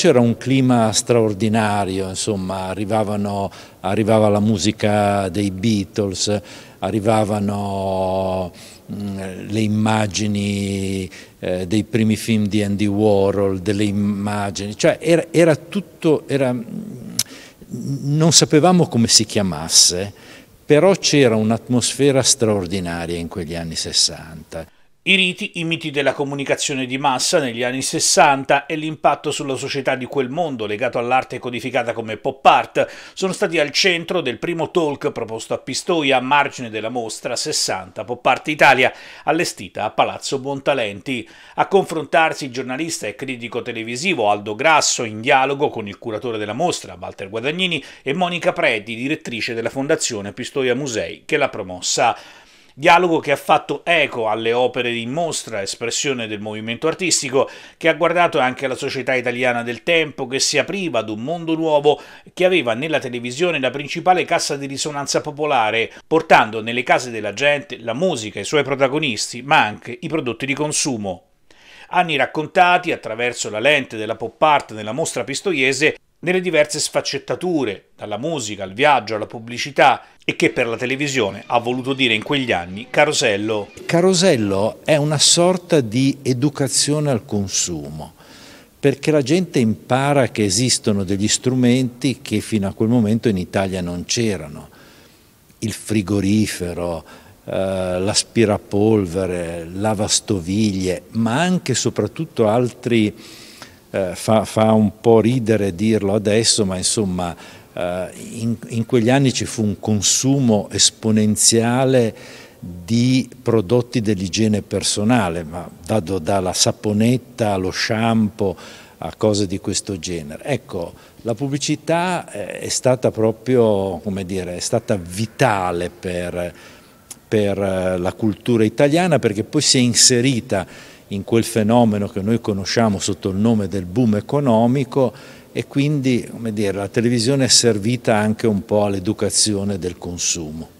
C'era un clima straordinario, insomma, arrivava la musica dei Beatles, arrivavano mm, le immagini eh, dei primi film di Andy Warhol, delle immagini, cioè era, era tutto, era, mm, non sapevamo come si chiamasse, però c'era un'atmosfera straordinaria in quegli anni 60. I riti, i miti della comunicazione di massa negli anni 60 e l'impatto sulla società di quel mondo legato all'arte codificata come pop art sono stati al centro del primo talk proposto a Pistoia a margine della mostra 60 Pop Art Italia allestita a Palazzo Buontalenti. A confrontarsi il giornalista e critico televisivo Aldo Grasso in dialogo con il curatore della mostra Walter Guadagnini e Monica Preti, direttrice della fondazione Pistoia Musei che l'ha promossa dialogo che ha fatto eco alle opere in mostra, espressione del movimento artistico, che ha guardato anche la società italiana del tempo, che si apriva ad un mondo nuovo che aveva nella televisione la principale cassa di risonanza popolare, portando nelle case della gente la musica, i suoi protagonisti, ma anche i prodotti di consumo. Anni raccontati attraverso la lente della pop art nella mostra pistoiese nelle diverse sfaccettature, dalla musica al viaggio alla pubblicità e che per la televisione ha voluto dire in quegli anni Carosello. Carosello è una sorta di educazione al consumo perché la gente impara che esistono degli strumenti che fino a quel momento in Italia non c'erano. Il frigorifero, eh, l'aspirapolvere, lavastoviglie, ma anche e soprattutto altri eh, fa, fa, un po' ridere dirlo adesso, ma insomma eh, in, in, quegli anni ci fu un consumo esponenziale di prodotti dell'igiene personale, ma vado dalla saponetta allo shampoo a cose di questo genere. Ecco, la pubblicità eh, è stata proprio, come dire, è stata vitale per, per eh, la cultura italiana perché poi si è inserita in quel fenomeno che noi conosciamo sotto il nome del boom economico e quindi dire, la televisione è servita anche un po' all'educazione del consumo.